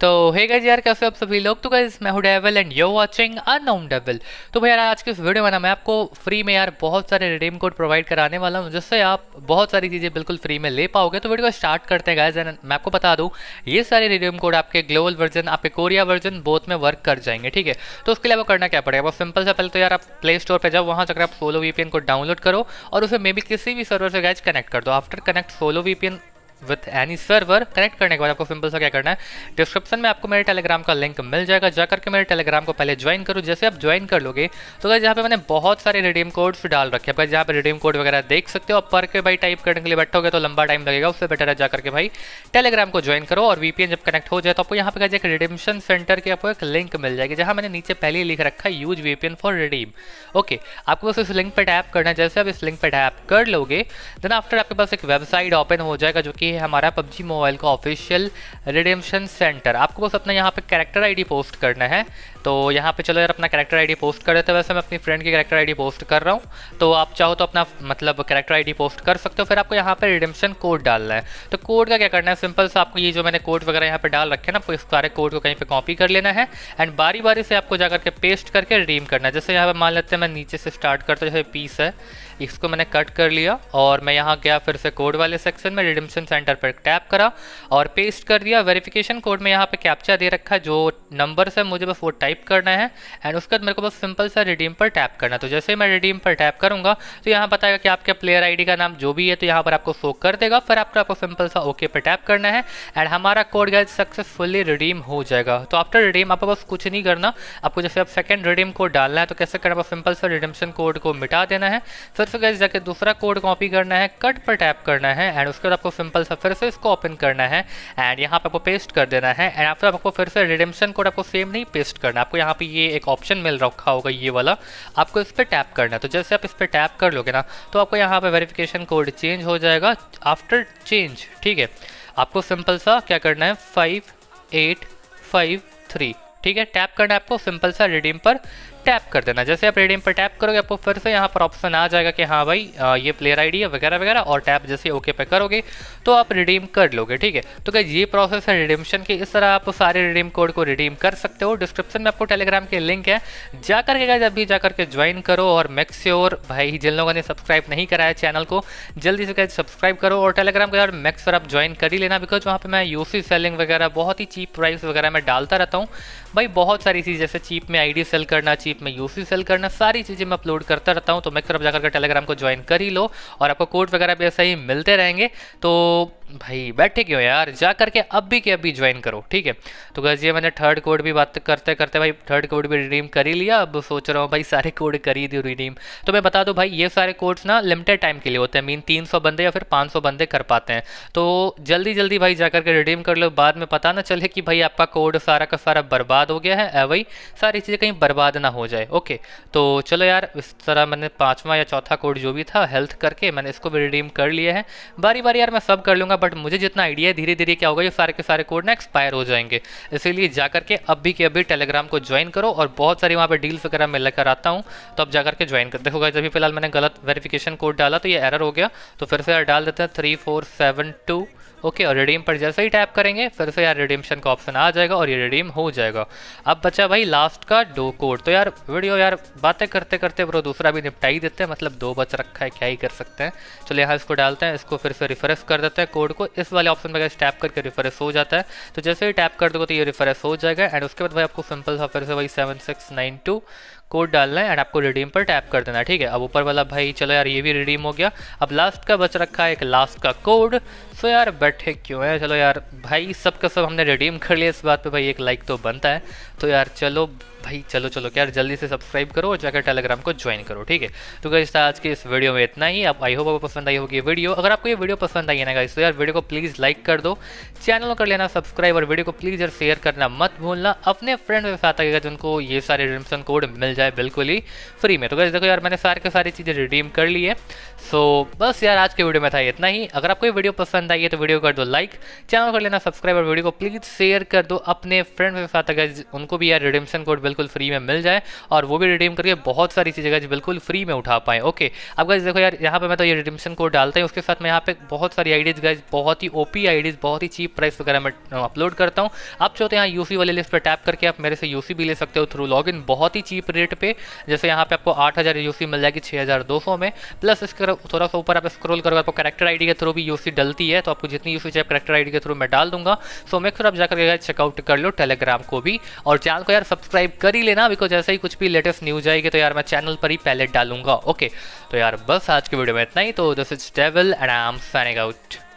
तो hey guys यार कैसे आप सभी लोग तो गाइस मैं हूँ Devil and you watching unknown Devil तो भाई यार आज के इस वीडियो में ना मैं आपको फ्री में यार बहुत सारे रिडीम कोड प्रोवाइड कराने वाला हूँ जिससे आप बहुत सारी चीज़ें बिल्कुल फ्री में ले पाओगे तो वीडियो को स्टार्ट करते हैं गाइस एंड मैं आपको बता दूँ ये सारे रिडीम कोड आपके ग्लोबल वर्जन आपके कोरिया वर्जन बोथ में वर्क कर जाएंगे ठीक है तो उसके लिए आपको करना क्या पड़ेगा बहुत सिंपल सा पहले तो यार आप प्ले स्टोर पर जाओ वहाँ जाकर आप सोलो वी को डाउनलोड करो और उसे मे बी किसी भी सर्वर से गैज कनेक्ट कर दो after connect solo V with any server connect करने के बाद आपको सिंपल सा क्या करना है डिस्क्रिप्शन में आपको मेरे टेलीग्राम का लिंक मिल जाएगा जाकर के मेरे टेलीग्राम को पहले ज्वाइन करो जैसे आप ज्वाइन कर लोगे तो अगर यहाँ पे मैंने बहुत सारे रिडीम कोड्स डाल रखे हैं जहाँ पे रिडीम कोड वगैरह देख सकते हो पर के भाई टाइप करने के लिए बैठोगे तो लंबा टाइम लगेगा उससे बेटर है जाकर के भाई टेलीग्राम को ज्वाइन करो और वीपीएन जब कनेक्ट हो जाए तो आपको यहाँ पे एक रिडीमशन सेंटर की आपको एक लिंक मिल जाएगी जहाँ मैंने नीचे पहले लिख रखा है use VPN for redeem okay आपको बस इस लिंक पर टैप करना है जैसे आप इस लिंक पर टैप कर लोगे देन आफ्टर आपके पास एक वेबसाइट ओपन हो जाएगा जो कि ये है हमारा पबजी मोबाइल का ऑफिशियल रिडेम्शन सेंटर आपको बस अपना यहाँ पे कैरेक्टर आईडी पोस्ट करना है तो यहाँ पे चलो यार अपना आई आईडी पोस्ट कर देते हैं वैसे मैं अपनी फ्रेंड की आई आईडी पोस्ट कर रहा हूँ तो आप चाहो तो अपना मतलब आई आईडी पोस्ट कर सकते हो फिर आपको यहाँ पे रिडेम्पशन कोड डालना है तो कोड का क्या करना है सिंपल से आपको ये जो मैंने कोड वगैरह यहाँ पे डाल रखे ना इस सारे कोड को कहीं पर कॉपी कर लेना है एंड बारी बारी से आपको जाकर के पेस्ट करके रिडीम करना है जैसे यहाँ पर मान लेते हैं मैं नीचे से स्टार्ट करता हूँ जैसे पीस है इसको मैंने कट कर लिया और मैं यहाँ गया फिर से कोड वाले सेक्शन में रिडम्पशन सेंटर पर टैप करा और पेस्ट कर दिया वेरिफिकेशन कोड में यहाँ पे कैप्चा दे रखा है जो नंबर है मुझे बस वो टाइप करना है एंड उसके बाद मेरे को बस सिंपल सा रिडीम पर टैप करना है तो जैसे मैं रिडीम पर टैप करूंगा तो यहाँ बताएगा कि आपके प्लेयर आईडी का नाम जो भी है तो यहाँ पर आपको शो कर देगा फिर आपको आपको सिंपल सा ओके पर टैप करना है एंड हमारा कोड गैस सक्सेसफुली रिडीम हो जाएगा तो आफ्टर रिडीम आपको बस कुछ नहीं करना आपको जैसे आप सेकेंड रिडीम कोड डालना है तो कैसे करना सिंपल सा रिडीमशन कोड को मिटा देना है फिर से गैस जाकर दूसरा कोड कॉपी करना है कट पर टैप करना है एंड उसके बाद आपको सिंपल सा फिर से इसको ओपन करना है एंड यहाँ पर आपको पेस्ट कर देना है एंड आफ्टर आपको फिर से रिडीमशन कोड आपको सेम नहीं पेस्ट करना है आपको यहाँ पे ये एक ऑप्शन मिल रखा होगा ये वाला आपको इस पर टैप करना है तो जैसे आप इस पर टैप कर लोगे ना तो आपको यहाँ पे वेरिफिकेशन कोड चेंज हो जाएगा आफ्टर चेंज ठीक है आपको सिंपल सा क्या करना है फाइव एट फाइव थ्री ठीक है टैप करना है आपको सिंपल सा रिडीम पर टैप कर देना जैसे आप रेडियम पर टैप करोगे आपको फिर से यहाँ पर ऑप्शन आ जाएगा कि हाँ भाई आ, ये प्लेयर आईडी है वगैरह वगैरह और टैप जैसे ओके पे करोगे तो आप रिडीम कर लोगे ठीक है तो क्या ये प्रोसेस है रिडीमशन की इस तरह आप सारे रिडीम कोड को रिडीम कर सकते हो डिस्क्रिप्शन में आपको टेलीग्राम के लिंक है जाकर के अभी जाकर के ज्वाइन करो और मैक्स्योर भाई जिन लोगों ने सब्सक्राइब नहीं कराया चैनल को जल्दी से सब्सक्राइब करो और टेलीग्राम के साथ आप ज्वाइन कर ही लेना बिकॉज वहाँ पर मैं यूसी सेलिंग वगैरह बहुत ही चीप प्राइस वगैरह मैं डालता रहता हूँ भाई बहुत सारी चीज़ जैसे चीप में आई सेल करना चीप मार्केट में यूसी सेल करना सारी चीज़ें मैं अपलोड करता रहता हूँ तो मैं आप जाकर टेलीग्राम को ज्वाइन कर ही लो और आपको कोड वगैरह भी ऐसे ही मिलते रहेंगे तो भाई बैठे क्यों यार जा करके अब भी के अभी ज्वाइन करो ठीक है तो गैस ये मैंने थर्ड कोड भी बात करते करते भाई थर्ड कोड भी रिडीम कर ही लिया अब सोच रहा हूँ भाई सारे कोड कर ही दूँ रिडीम तो मैं बता दूँ भाई ये सारे कोड्स ना लिमिटेड टाइम के लिए होते हैं मीन 300 बंदे या फिर 500 बंदे कर पाते हैं तो जल्दी जल्दी भाई जा करके रिडीम कर लो बाद में पता ना चले कि भाई आपका कोड सारा का सारा बर्बाद हो गया है भाई सारी चीज़ें कहीं बर्बाद ना हो जाए ओके तो चलो यार इस तरह मैंने पाँचवा या चौथा कोड जो भी था हेल्थ करके मैंने इसको भी रिडीम कर लिया है बारी बारी यार मैं सब कर लूँगा होगा बट मुझे जितना आइडिया है धीरे धीरे क्या होगा ये सारे के सारे कोड ना एक्सपायर हो जाएंगे इसीलिए जाकर के अभी के अभी टेलीग्राम को ज्वाइन करो और बहुत सारी वहाँ पर डील्स वगैरह मैं लेकर आता हूँ तो अब जाकर के ज्वाइन करते होगा जब भी फिलहाल मैंने गलत वेरिफिकेशन कोड डाला तो ये एरर हो गया तो फिर से यार डाल देते हैं three four seven two okay और रिडीम पर जैसे ही टैप करेंगे फिर से यार रिडीमशन का ऑप्शन आ जाएगा और ये रिडीम हो जाएगा अब बचा भाई लास्ट का डो कोड तो यार वीडियो यार बातें करते करते ब्रो दूसरा भी निपटा ही देते हैं मतलब दो बच रखा है क्या ही कर सकते हैं चलो यहाँ इसको डालते हैं इसको फिर से रिफ्रेश कर देते हैं कोड कोड को इस वाले ऑप्शन पर अगर टैप करके रिफ्रेश हो जाता है तो जैसे ही टैप कर दोगे तो ये रिफ्रेश हो जाएगा एंड उसके बाद भाई आपको सिंपल सा फिर से वही seven six nine two code डालना है एंड आपको रिडीम पर टैप कर देना ठीक है अब ऊपर वाला भाई चलो यार ये भी रिडीम हो गया अब लास्ट का बच रखा है एक लास्ट का कोड सो यार बैठे क्यों है चलो यार भाई सब का सब हमने रिडीम कर लिया इस बात पे भाई एक लाइक तो बनता है तो यार चलो भाई चलो चलो यार जल्दी से सब्सक्राइब करो और जाकर टेलीग्राम को ज्वाइन करो ठीक है तो गाइस आज के इस वीडियो में इतना ही आप आई होप आपको पसंद आई होगी वीडियो अगर आपको ये वीडियो पसंद आई है ना गाइस तो यार वीडियो को प्लीज़ लाइक कर दो चैनल को कर लेना सब्सक्राइब और वीडियो को प्लीज़ और शेयर करना मत भूलना अपने फ्रेंड के साथ आएगा जिनको ये सारे रिडीमशन कोड मिल जाए बिल्कुल ही फ्री में तो कैसे देखो यार मैंने सारे के सारी चीज़ें रिडीम कर ली है सो बस यार आज के वीडियो में था इतना ही अगर आपको वीडियो पसंद आई है तो वीडियो कर दो लाइक चैनल कर लेना सब्सक्राइब और वीडियो को प्लीज़ शेयर कर दो अपने फ्रेंड के साथ अगर उनको भी यार रिडीमशन कोड बिल्कुल फ्री में मिल जाए और वो भी रिडीम करके बहुत सारी चीज़ें बिल्कुल फ्री में उठा पाए ओके अब गैस देखो यार यहाँ पे मैं तो ये रिडीमशन कोड डालता हूँ उसके साथ मैं यहाँ पे बहुत सारी आइडियाज़ गैस बहुत ही ओपी आईडीज बहुत ही चीप प्राइस वगैरह मैं अपलोड करता हूँ आप चाहते तो हैं यूसी वाले लिस्ट पर टैप करके आप मेरे से यूसी भी ले सकते हो थ्रू इन बहुत ही चीप रेट पे जैसे यहाँ पे आपको 8000 यूसी मिल जाएगी सौ में प्लस इसके थोड़ा सा ऊपर आप स्क्रोल करोगे आपको करेक्टर डी के थ्रू भी यूसी डलती है तो आपको जितनी यूसी चाहिए करेक्टर डी के थ्रू मैं डाल दूंगा सो मेक श्योर आप जाकर चेकआउट कर लो टेलीग्राम को भी और चैनल को यार सब्सक्राइब कर ही लेना बिकॉज जैसे ही कुछ भी लेटेस्ट न्यूज आएगी तो यार मैं चैनल पर ही पहले डालूंगा ओके तो यार बस आज के वीडियो में इतना ही तो this is Devil and I am signing out